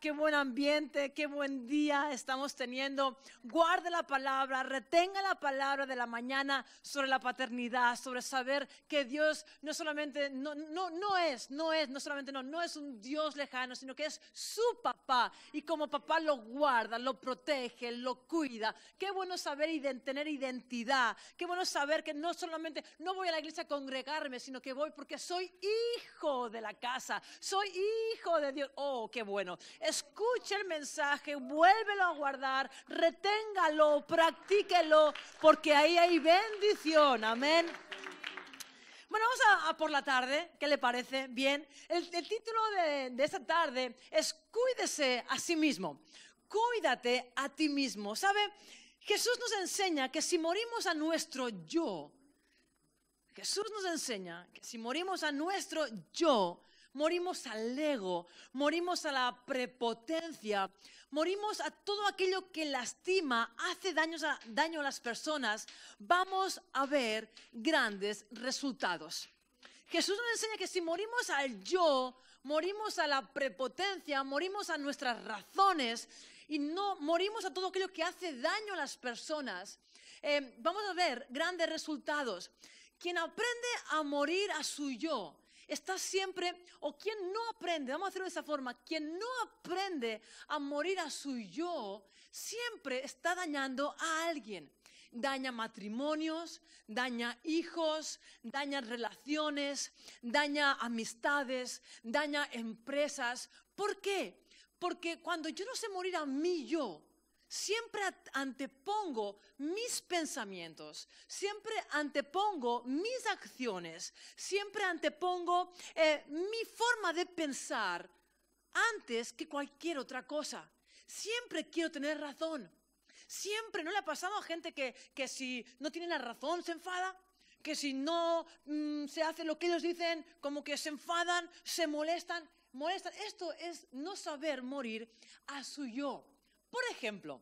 qué buen ambiente, qué buen día estamos teniendo. Guarde la palabra, retenga la palabra de la mañana sobre la paternidad, sobre saber que Dios no solamente, no, no, no es, no es, no solamente no, no es un Dios lejano, sino que es su papá. Y como papá lo guarda, lo protege, lo cuida. Qué bueno saber y tener identidad. Qué bueno saber que no solamente no voy a la iglesia a congregarme, sino que voy porque soy hijo de la casa, soy hijo de Dios. Oh, qué bueno Escuche el mensaje, vuélvelo a guardar, reténgalo, practíquelo, porque ahí hay bendición. Amén. Bueno, vamos a, por la tarde, ¿qué le parece? Bien. El, título de, de, esta tarde es Cuídese a sí mismo. Cuídate a ti mismo. ¿Sabe? Jesús nos enseña que si morimos a nuestro yo, Jesús nos enseña que si morimos a nuestro yo, morimos al ego, morimos a la prepotencia, morimos a todo aquello que lastima, hace daño a, daño a las personas, vamos a ver grandes resultados. Jesús nos enseña que si morimos al yo, morimos a la prepotencia, morimos a nuestras razones y no morimos a todo aquello que hace daño a las personas, eh, vamos a ver grandes resultados. Quien aprende a morir a su yo, está siempre, o quien no aprende, vamos a hacerlo de esa forma, quien no aprende a morir a su yo, siempre está dañando a alguien. Daña matrimonios, daña hijos, daña relaciones, daña amistades, daña empresas. ¿Por qué? Porque cuando yo no sé morir a mí yo, Siempre antepongo mis pensamientos, siempre antepongo mis acciones, siempre antepongo eh, mi forma de pensar antes que cualquier otra cosa. Siempre quiero tener razón. Siempre, ¿no le ha pasado a gente que, si no tiene la razón se enfada? Que si no mm, se hace lo que ellos dicen, como que se enfadan, se molestan, molestan. Esto es no saber morir a su yo. Por ejemplo,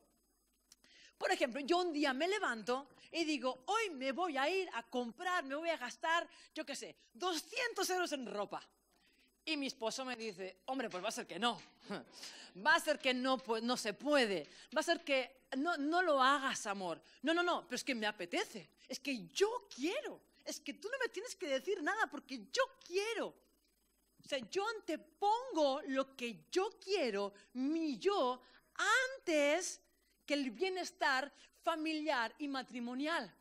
por ejemplo, yo un día me levanto y digo, hoy me voy a ir a comprar, me voy a gastar, yo qué sé, 200 euros en ropa. Y mi esposo me dice, hombre, pues va a ser que no. Va a ser que no, no se puede. Va a ser que no, no lo hagas, amor. No, no, no, pero es que me apetece. Es que yo quiero. Es que tú no me tienes que decir nada porque yo quiero. O sea, yo antepongo lo que yo quiero, mi yo, antes que el bienestar familiar y matrimonial.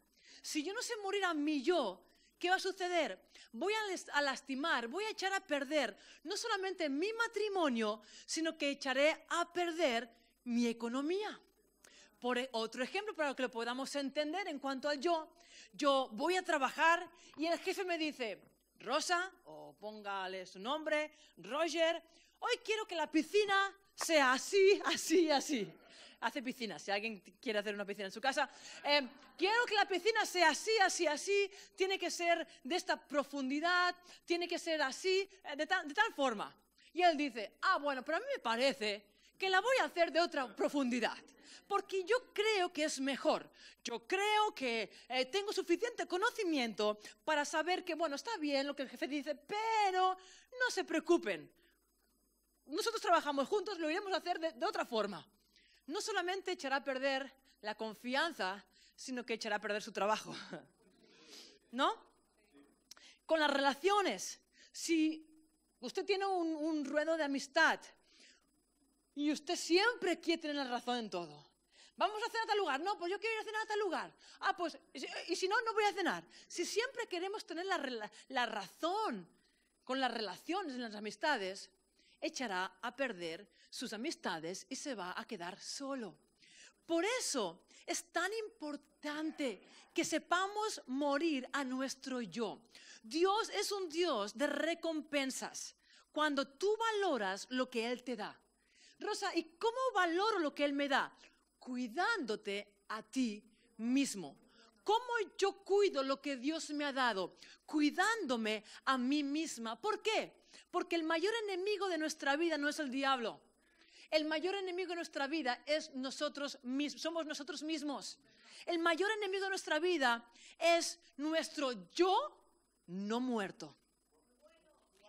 Si yo no sé morir a mi yo, ¿qué va a suceder? Voy a, lastimar, voy a echar a perder no solamente mi matrimonio, sino que echaré a perder mi economía. Por e-, otro ejemplo, para que lo podamos entender en cuanto al yo, yo voy a trabajar y el jefe me dice, Rosa, o póngale su nombre, Roger, hoy quiero que la piscina sea así, así, así. Hace piscina, si alguien quiere hacer una piscina en su casa. Eh, quiero que la piscina sea así, así, así, tiene que ser de esta profundidad, tiene que ser así, eh, de, tal forma. Y él dice, ah, bueno, pero a mí me parece que la voy a hacer de otra profundidad, porque yo creo que es mejor. Yo creo que eh, tengo suficiente conocimiento para saber que, bueno, está bien lo que el jefe dice, pero no se preocupen, nosotros trabajamos juntos, lo iremos a hacer de, otra forma. No solamente echará a perder la confianza, sino que echará a perder su trabajo. ¿No? Con las relaciones. Si usted tiene un, ruedo de amistad y usted siempre quiere tener la razón en todo. Vamos a cenar a tal lugar. No, pues yo quiero ir a cenar a tal lugar. Ah, pues, y si no, no voy a cenar. Si siempre queremos tener la, la razón con las relaciones, en las amistades, echará a perder sus amistades y se va a quedar solo. Por eso es tan importante que sepamos morir a nuestro yo. Dios es un Dios de recompensas cuando tú valoras lo que Él te da. Rosa, ¿y cómo valoro lo que Él me da? Cuidándote a ti mismo. ¿Cómo yo cuido lo que Dios me ha dado? Cuidándome a mí misma. ¿Por qué? Porque el mayor enemigo de nuestra vida no es el diablo. El mayor enemigo de nuestra vida es nosotros mismos, somos nosotros mismos. El mayor enemigo de nuestra vida es nuestro yo no muerto.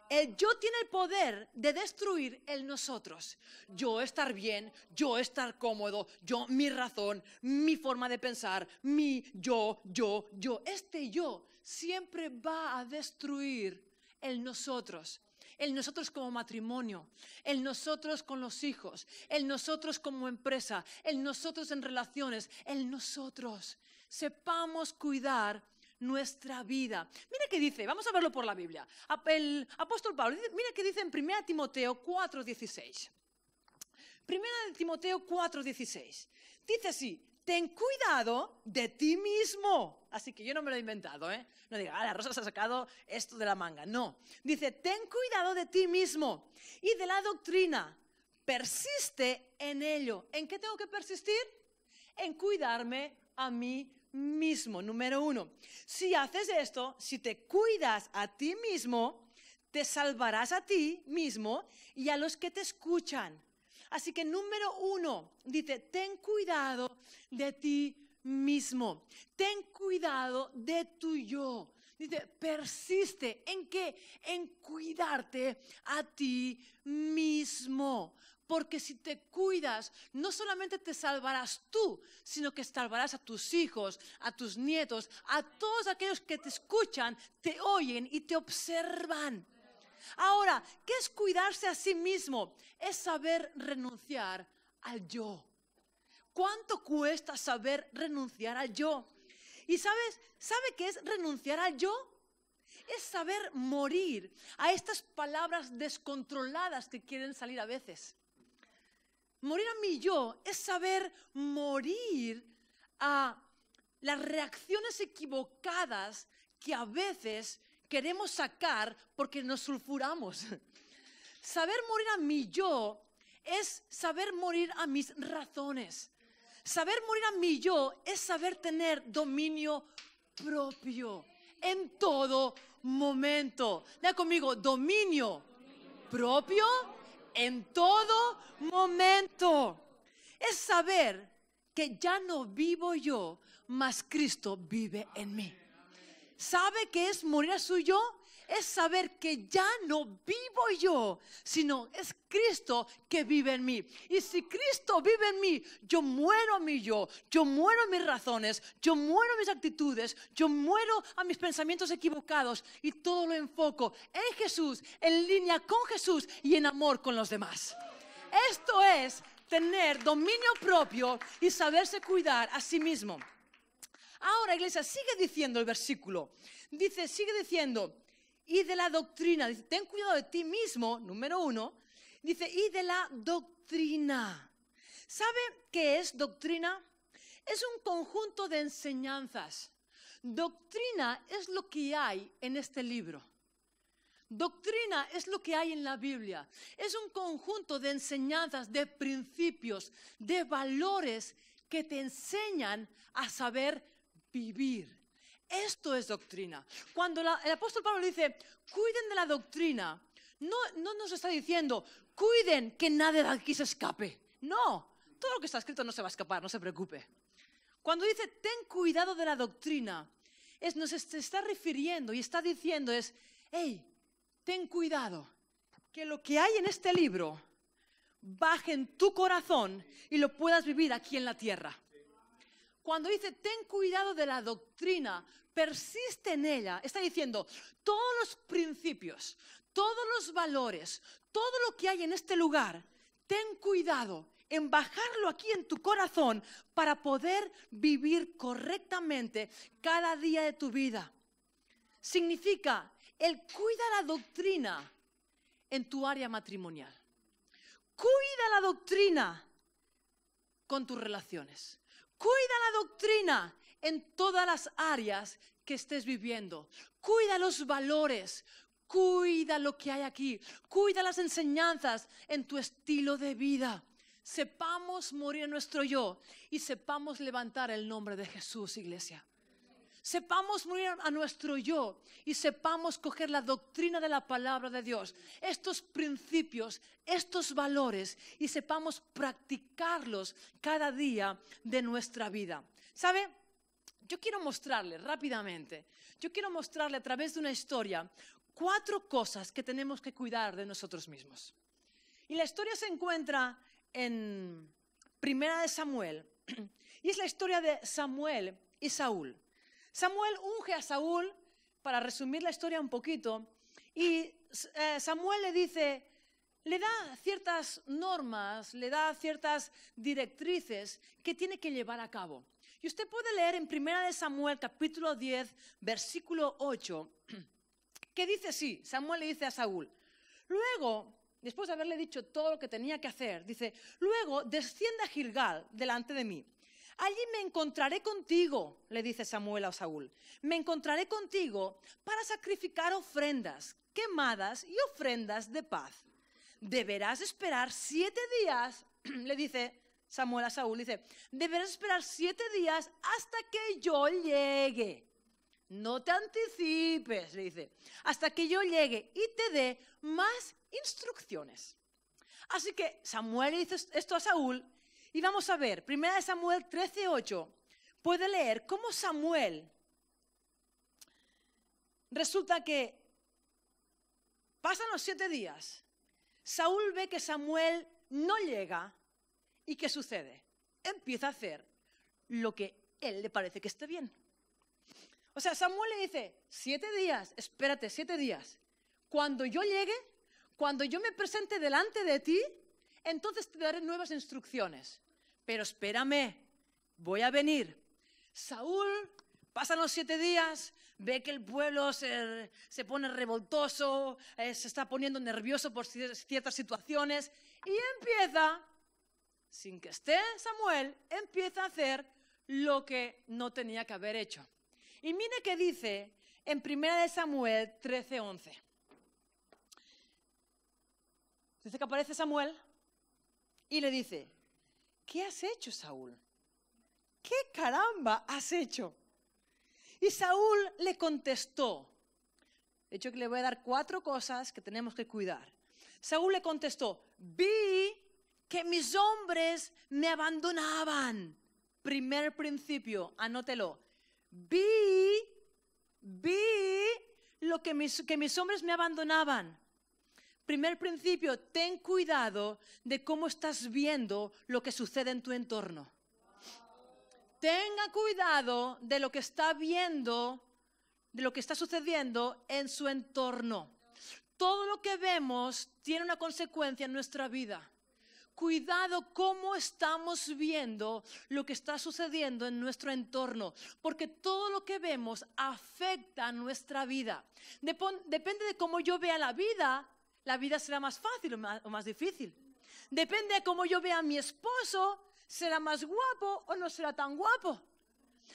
El yo tiene el poder de destruir el nosotros. Yo estar bien, yo estar cómodo, yo mi razón, mi forma de pensar, mi yo, yo, yo. Este yo siempre va a destruir el nosotros el nosotros como matrimonio, el nosotros con los hijos, el nosotros como empresa, el nosotros en relaciones, el nosotros. Sepamos cuidar nuestra vida. Mira qué dice, vamos a verlo por la Biblia. El apóstol Pablo, mira qué dice en 1 Timoteo 4:16. 1 Timoteo 4:16. Dice así, ten cuidado de ti mismo. Así que yo no me lo he inventado, ¿eh? No diga, ah, la Rosa se ha sacado esto de la manga. No. Dice, ten cuidado de ti mismo y de la doctrina. Persiste en ello. ¿En qué tengo que persistir? En cuidarme a mí mismo. Número uno. Si haces esto, si te cuidas a ti mismo, te salvarás a ti mismo y a los que te escuchan. Así que número uno, dice, ten cuidado de ti mismo, ten cuidado de tu yo. Dice, persiste en qué? En cuidarte a ti mismo. Porque si te cuidas, no solamente te salvarás tú, sino que salvarás a tus hijos, a tus nietos, a todos aquellos que te escuchan, te oyen y te observan. Ahora, ¿qué es cuidarse a sí mismo? Es saber renunciar al yo. ¿Cuánto cuesta saber renunciar al yo? Y sabes, ¿sabe qué es renunciar al yo? Es saber morir a estas palabras descontroladas que quieren salir a veces. Morir a mi yo es saber morir a las reacciones equivocadas que a veces queremos sacar porque nos sulfuramos. Saber morir a mi yo es saber morir a mis razones. Saber morir a mi yo es saber tener dominio propio en todo momento. Ven conmigo, dominio propio en todo momento. Es saber que ya no vivo yo, mas Cristo vive en mí sabe que es morir a su yo, es saber que ya no vivo yo, sino es Cristo que vive en mí. Y si Cristo vive en mí, yo muero a mi yo, yo muero a mis razones, yo muero a mis actitudes, yo muero a mis pensamientos equivocados y todo lo enfoco en Jesús, en línea con Jesús y en amor con los demás. Esto es tener dominio propio y saberse cuidar a sí mismo. Ahora, iglesia, sigue diciendo el versículo. Dice, sigue diciendo, y de la doctrina. ten cuidado de ti mismo, número uno. Dice, y de la doctrina. ¿Sabe qué es doctrina? Es un conjunto de enseñanzas. Doctrina es lo que hay en este libro. Doctrina es lo que hay en la Biblia. Es un conjunto de enseñanzas, de principios, de valores que te enseñan a saber vivir. Esto es doctrina. Cuando el apóstol Pablo dice, cuiden de la doctrina, no, nos está diciendo, cuiden que nadie de aquí se escape. No, todo lo que está escrito no se va a escapar, no se preocupe. Cuando dice, ten cuidado de la doctrina, nos está refiriendo y está diciendo es, hey, ten cuidado, que lo que hay en este libro baje en tu corazón y lo puedas vivir aquí en la tierra. Cuando dice, ten cuidado de la doctrina, persiste en ella, está diciendo, todos los principios, todos los valores, todo lo que hay en este lugar, ten cuidado en bajarlo aquí en tu corazón para poder vivir correctamente cada día de tu vida. Significa, el cuida la doctrina en tu área matrimonial. Cuida la doctrina con tus relaciones. Cuida la doctrina en todas las áreas que estés viviendo. Cuida los valores. Cuida lo que hay aquí. Cuida las enseñanzas en tu estilo de vida. Sepamos morir nuestro yo y sepamos levantar el nombre de Jesús, iglesia. Sepamos morir a nuestro yo y sepamos coger la doctrina de la palabra de Dios, estos principios, estos valores y sepamos practicarlos cada día de nuestra vida. ¿Sabe? Yo quiero mostrarle rápidamente, yo quiero mostrarle a través de una historia cuatro cosas que tenemos que cuidar de nosotros mismos. Y la historia se encuentra en Primera de Samuel, y es la historia de Samuel y Saúl. Samuel unge a Saúl, para resumir la historia un poquito, y eh, Samuel le dice, le da ciertas normas, le da ciertas directrices que tiene que llevar a cabo. Y usted puede leer en 1 Samuel capítulo 10, versículo 8, que dice así, Samuel le dice a Saúl, luego, después de haberle dicho todo lo que tenía que hacer, dice, luego desciende a Gilgal delante de mí Allí me encontraré contigo, le dice Samuel a Saúl. Me encontraré contigo para sacrificar ofrendas quemadas y ofrendas de paz. Deberás esperar siete días, le dice Samuel a Saúl, dice, deberás esperar siete días hasta que yo llegue. No te anticipes, le dice, hasta que yo llegue y te dé más instrucciones. Así que Samuel dice esto a Saúl y vamos a ver, de Samuel 13:8. Puede leer cómo Samuel resulta que pasan los siete días. Saúl ve que Samuel no llega y ¿qué sucede? Empieza a hacer lo que él le parece que esté bien. O sea, Samuel le dice, siete días, espérate, siete días. Cuando yo llegue, cuando yo me presente delante de ti, entonces te daré nuevas instrucciones pero espérame, voy a venir. Saúl, pasa los siete días, ve que el pueblo se, pone revoltoso, eh, se está poniendo nervioso por ciertas situaciones y empieza, sin que esté Samuel, empieza a hacer lo que no tenía que haber hecho. Y mire qué dice en 1 Samuel 13:11. Dice que aparece Samuel y le dice, ¿qué has hecho, Saúl? ¿Qué caramba has hecho? Y Saúl le contestó, de hecho que le voy a dar cuatro cosas que tenemos que cuidar. Saúl le contestó, vi que mis hombres me abandonaban. Primer principio, anótelo. Vi, vi lo que mis, que mis hombres me abandonaban. Primer principio, ten cuidado de cómo estás viendo lo que sucede en tu entorno. Tenga cuidado de lo que está viendo, de lo que está sucediendo en su entorno. Todo lo que vemos tiene una consecuencia en nuestra vida. Cuidado cómo estamos viendo lo que está sucediendo en nuestro entorno, porque todo lo que vemos afecta a nuestra vida. depende de cómo yo vea la vida, la vida será más fácil o más, difícil. Depende de cómo yo vea a mi esposo, será más guapo o no será tan guapo.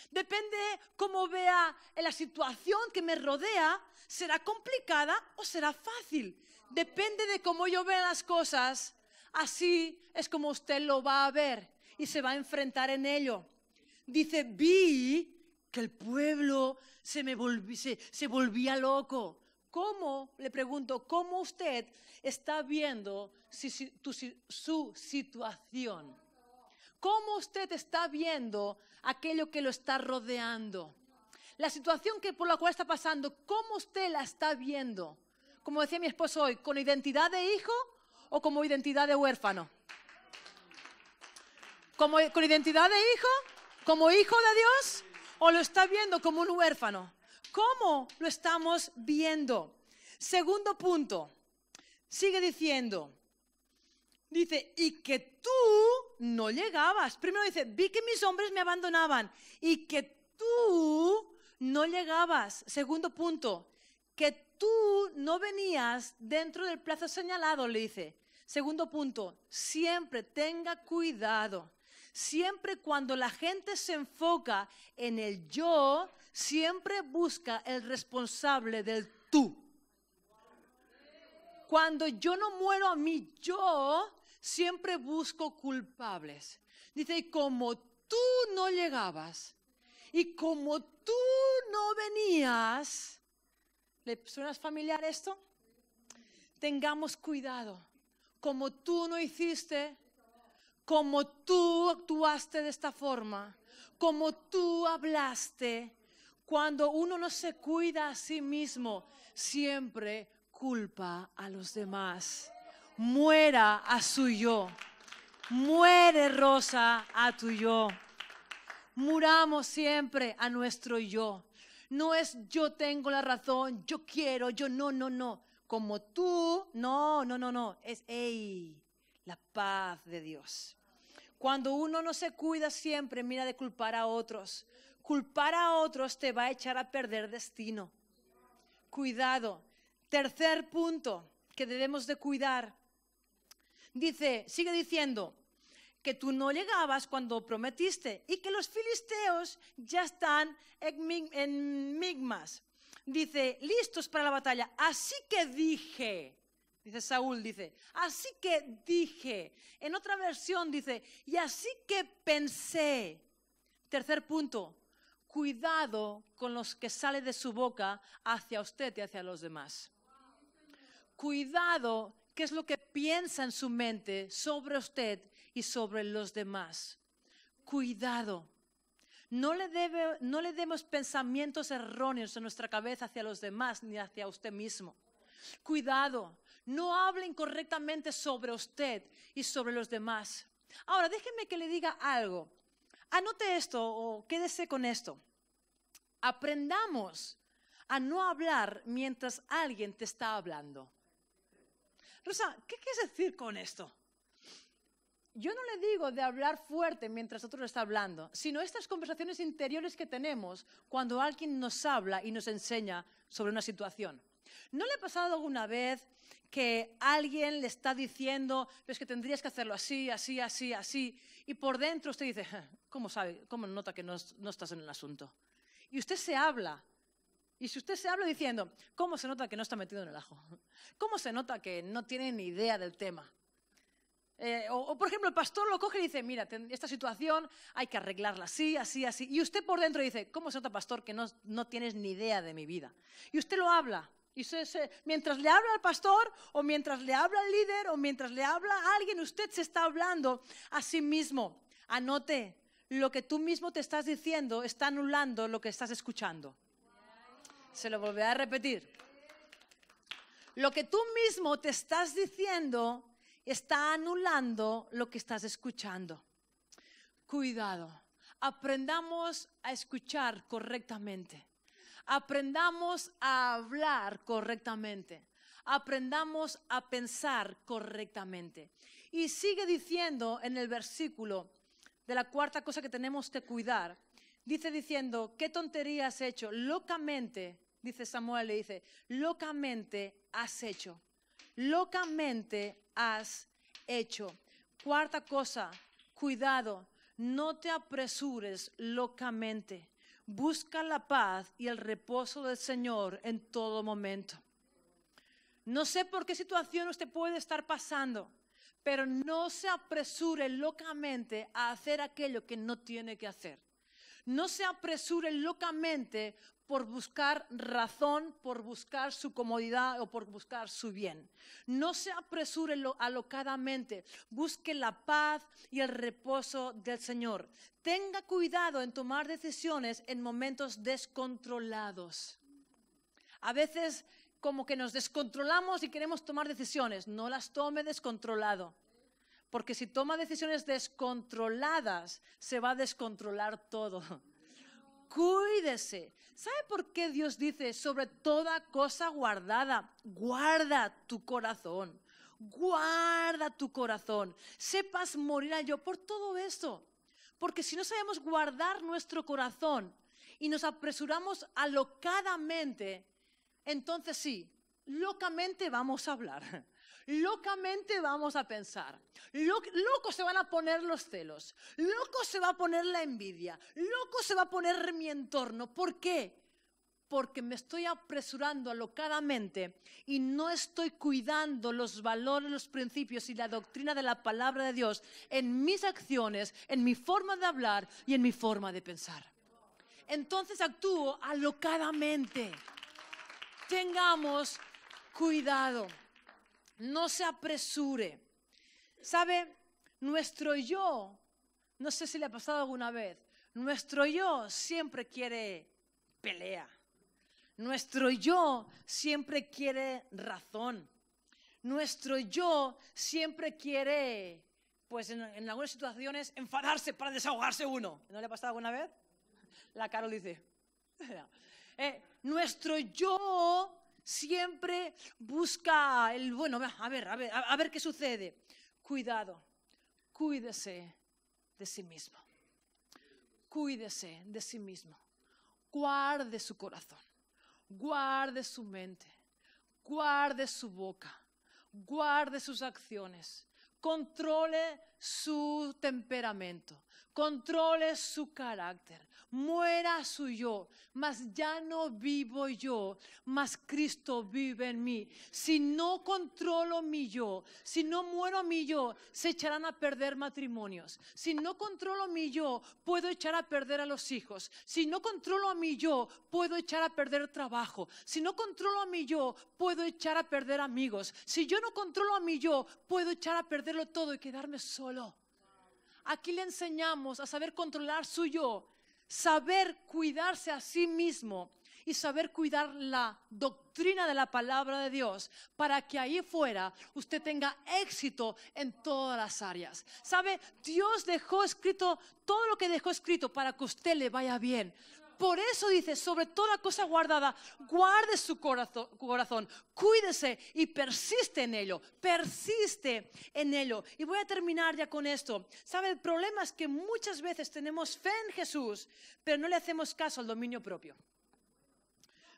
Depende cómo vea la situación que me rodea, será complicada o será fácil. Depende de cómo yo vea las cosas, así es como usted lo va a ver y se va a enfrentar en ello. Dice, vi que el pueblo se volvía loco. ¿Cómo, le pregunto, cómo usted está viendo su situación? ¿Cómo usted está viendo aquello que lo está rodeando? La situación que, por la cual está pasando, ¿cómo usted la está viendo? Como decía mi esposo hoy, ¿con identidad de hijo o como identidad de huérfano? ¿Con identidad de hijo? ¿Como hijo de Dios? ¿O lo está viendo como un huérfano? cómo lo estamos viendo. Segundo punto, sigue diciendo, dice, y que tú no llegabas. Primero dice, vi que mis hombres me abandonaban y que tú no llegabas. Segundo punto, que tú no venías dentro del plazo señalado, le dice. Segundo punto, siempre tenga cuidado. Siempre cuando la gente se enfoca en el yo, siempre busca el responsable del tú. Cuando yo no muero a mí, yo siempre busco culpables. Dice, como tú no llegabas y como tú no venías, ¿le suena familiar esto? Tengamos cuidado. Como tú no hiciste, como tú actuaste de esta forma, como tú hablaste, cuando uno no se cuida a sí mismo, siempre culpa a los demás. Muera a su yo. Muere, Rosa, a tu yo. Muramos siempre a nuestro yo. No es yo tengo la razón, yo quiero, yo no, no, no. Como tú, no, no, no, no. Es, hey, la paz de Dios. Cuando uno no se cuida siempre, mira de culpar a otros. Culpar a otros te va a echar a perder destino. Cuidado. Tercer punto que debemos de cuidar. Dice, sigue diciendo, que tú no llegabas cuando prometiste y que los filisteos ya están en Migmas. Dice, listos para la batalla. Así que dije, dice Saúl, dice, así que dije. En otra versión dice, y así que pensé. Tercer punto, cuidado con los que sale de su boca hacia usted y hacia los demás. Cuidado qué es lo que piensa en su mente sobre usted y sobre los demás. Cuidado. No le, no le demos pensamientos erróneos en nuestra cabeza hacia los demás ni hacia usted mismo. Cuidado, no hable incorrectamente sobre usted y sobre los demás. Ahora, déjeme que le diga algo. Anote esto o quédese con esto. Aprendamos a no hablar mientras alguien te está hablando. Rosa, ¿qué quieres decir con esto? Yo no le digo de hablar fuerte mientras otro está hablando, sino estas conversaciones interiores que tenemos cuando alguien nos habla y nos enseña sobre una situación. ¿No le ha pasado alguna vez que alguien le está diciendo, pues que tendrías que hacerlo así, así, así, así, y por dentro usted dice, ¿cómo sabe? ¿Cómo nota que no, estás en el asunto? Y usted se habla. Y si usted se habla diciendo, ¿cómo se nota que no está metido en el ajo? ¿Cómo se nota que no tiene ni idea del tema? Eh, o, por ejemplo, el pastor lo coge y dice, mira, esta situación hay que arreglarla así, así, así. Y usted por dentro dice, ¿cómo se nota, pastor, que no, no tienes ni idea de mi vida? Y usted lo habla. Y mientras le habla al pastor o mientras le habla al líder o mientras le habla a alguien, usted se está hablando a sí mismo. Anote, lo que tú mismo te estás diciendo está anulando lo que estás escuchando. Se lo volveré a repetir. Lo que tú mismo te estás diciendo está anulando lo que estás escuchando. Cuidado, aprendamos a escuchar correctamente. Aprendamos a hablar correctamente. Aprendamos a pensar correctamente. Y sigue diciendo en el versículo de la cuarta cosa que tenemos que cuidar. Dice diciendo, ¿qué tontería has hecho? Locamente, dice Samuel, le dice, locamente has hecho. Locamente has hecho. Cuarta cosa, cuidado, no te apresures locamente busca la paz y el reposo del Señor en todo momento. No sé por qué situación usted puede estar pasando, pero no se apresure locamente a hacer aquello que no tiene que hacer. No se apresure locamente por buscar razón, por buscar su comodidad o por buscar su bien. No se apresure alocadamente, busque la paz y el reposo del Señor. Tenga cuidado en tomar decisiones en momentos descontrolados. A veces como que nos descontrolamos y queremos tomar decisiones. No las tome descontrolado, porque si toma decisiones descontroladas, se va a descontrolar todo cuídese, ¿Sabe por qué Dios dice, sobre toda cosa guardada, guarda tu corazón, guarda tu corazón, sepas morir a yo por todo esto? Porque si no sabemos guardar nuestro corazón y nos apresuramos alocadamente, entonces sí, locamente vamos a hablar locamente vamos a pensar, loco se van a poner los celos, loco se va a poner la envidia, loco se va a poner mi entorno. ¿Por qué? Porque me estoy apresurando alocadamente y no estoy cuidando los valores, los principios y la doctrina de la palabra de Dios en mis acciones, en mi forma de hablar y en mi forma de pensar. Entonces actúo alocadamente. Tengamos cuidado. No se apresure. ¿Sabe? Nuestro yo, no sé si le ha pasado alguna vez, nuestro yo siempre quiere pelea. Nuestro yo siempre quiere razón. Nuestro yo siempre quiere, pues en, algunas situaciones, enfadarse para desahogarse uno. ¿No le ha pasado alguna vez? La Carol dice. Eh, nuestro yo siempre busca el, bueno, a ver, a ver, a ver qué sucede. Cuidado, cuídese de sí mismo. Cuídese de sí mismo. Guarde su corazón, guarde su mente, guarde su boca, guarde sus acciones, controle su temperamento, controle su carácter, muera su yo, mas ya no vivo yo, mas Cristo vive en mí. Si no controlo mi yo, si no muero mi yo, se echarán a perder matrimonios. Si no controlo mi yo, puedo echar a perder a los hijos. Si no controlo a mi yo, puedo echar a perder trabajo. Si no controlo a mi yo, puedo echar a perder amigos. Si yo no controlo a mi yo, puedo echar a perderlo todo y quedarme solo. Aquí le enseñamos a saber controlar su yo, saber cuidarse a sí mismo y saber cuidar la doctrina de la palabra de Dios para que ahí fuera usted tenga éxito en todas las áreas. ¿Sabe? Dios dejó escrito todo lo que dejó escrito para que usted le vaya bien. Por eso dice, sobre toda cosa guardada, guarde su corazón, corazón, cuídese y persiste en ello, persiste en ello. Y voy a terminar ya con esto. ¿Sabe? El problema es que muchas veces tenemos fe en Jesús, pero no le hacemos caso al dominio propio.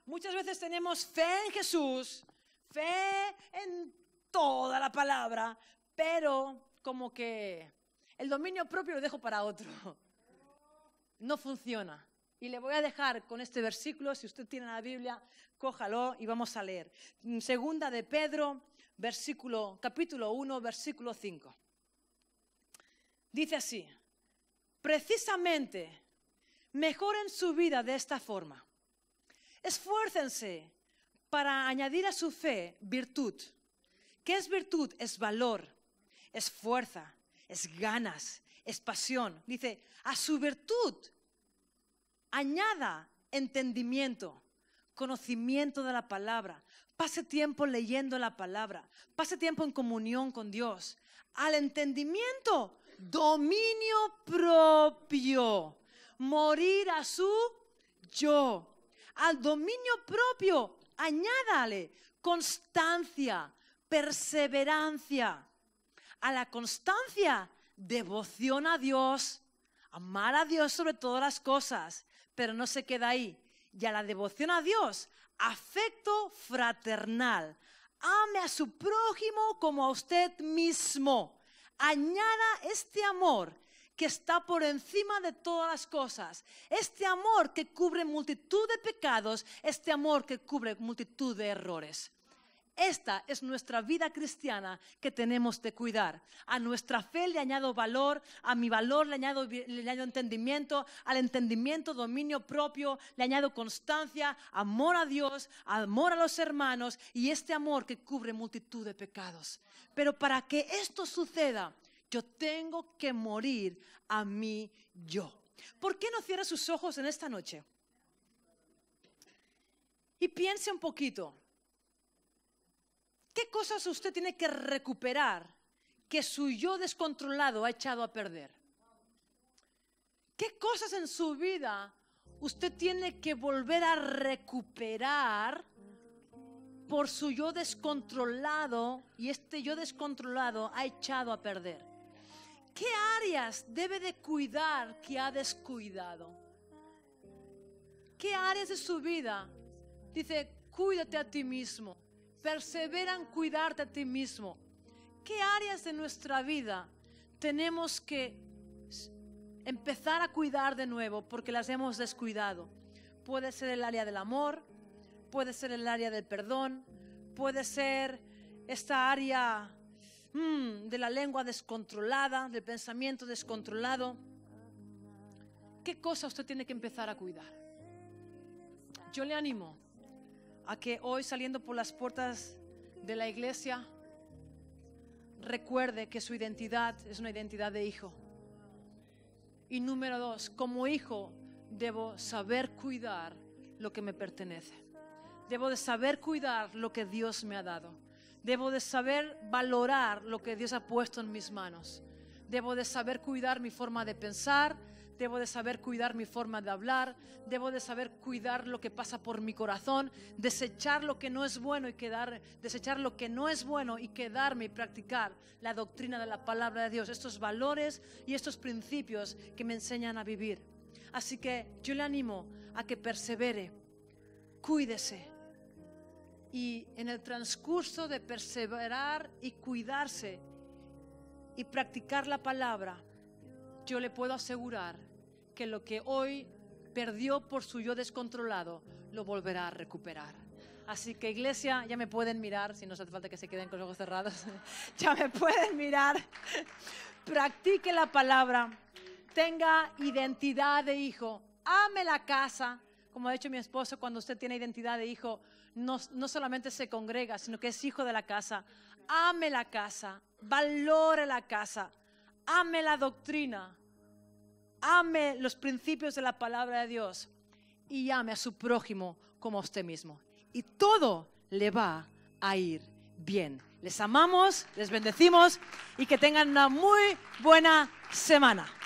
Muchas veces tenemos fe en Jesús, fe en toda la palabra, pero como que el dominio propio lo dejo para otro. No funciona. Y le voy a dejar con este versículo, si usted tiene la Biblia, cójalo y vamos a leer. Mm, segunda de Pedro, versículo, capítulo 1, versículo 5. Dice así, precisamente mejoren su vida de esta forma. Esfuércense para añadir a su fe virtud. ¿Qué es virtud? Es valor, es fuerza, es ganas, es pasión. Dice, a su virtud añada entendimiento, conocimiento de la palabra, pase tiempo leyendo la palabra, pase tiempo en comunión con Dios. Al entendimiento, dominio propio, morir a su yo. Al dominio propio, añádale constancia, perseverancia. A la constancia, devoción a Dios, amar a Dios sobre todas las cosas pero no se queda ahí. Ya la devoción a Dios, afecto fraternal. Ame a su prójimo como a usted mismo. Añada este amor que está por encima de todas las cosas. Este amor que cubre multitud de pecados, este amor que cubre multitud de errores. Esta es nuestra vida cristiana que tenemos de cuidar. A nuestra fe le añado valor, a mi valor le añado, le añado, entendimiento, al entendimiento dominio propio, le añado constancia, amor a Dios, amor a los hermanos y este amor que cubre multitud de pecados. Pero para que esto suceda, yo tengo que morir a mí yo. ¿Por qué no cierra sus ojos en esta noche? Y piense un poquito. ¿Qué cosas usted tiene que recuperar que su yo descontrolado ha echado a perder? ¿Qué cosas en su vida usted tiene que volver a recuperar por su yo descontrolado y este yo descontrolado ha echado a perder? ¿Qué áreas debe de cuidar que ha descuidado? ¿Qué áreas de su vida dice, cuídate a ti mismo? Perseveran cuidarte a ti mismo. ¿Qué áreas de nuestra vida tenemos que empezar a cuidar de nuevo porque las hemos descuidado? Puede ser el área del amor, puede ser el área del perdón, puede ser esta área mm, de la lengua descontrolada, del pensamiento descontrolado. ¿Qué cosa usted tiene que empezar a cuidar? Yo le animo a que hoy saliendo por las puertas de la iglesia recuerde que su identidad es una identidad de hijo. Y número dos, como hijo debo saber cuidar lo que me pertenece. Debo de saber cuidar lo que Dios me ha dado. Debo de saber valorar lo que Dios ha puesto en mis manos. Debo de saber cuidar mi forma de pensar, Debo de saber cuidar mi forma de hablar, debo de saber cuidar lo que pasa por mi corazón, desechar lo que no es bueno y quedar, desechar lo que no es bueno y quedarme y practicar la doctrina de la palabra de Dios, estos valores y estos principios que me enseñan a vivir. Así que yo le animo a que persevere, cuídese y en el transcurso de perseverar y cuidarse y practicar la palabra, yo le puedo asegurar que lo que hoy perdió por su yo descontrolado, lo volverá a recuperar. Así que iglesia, ya me pueden mirar, si no hace falta que se queden con los ojos cerrados, ya me pueden mirar. Practique la palabra, tenga identidad de hijo, ame la casa. Como ha dicho mi esposo, cuando usted tiene identidad de hijo, no, no solamente se congrega, sino que es hijo de la casa. Ame la casa, valore la casa ame la doctrina, ame los principios de la palabra de Dios y ame a su prójimo como a usted mismo. Y todo le va a ir bien. Les amamos, les bendecimos y que tengan una muy buena semana.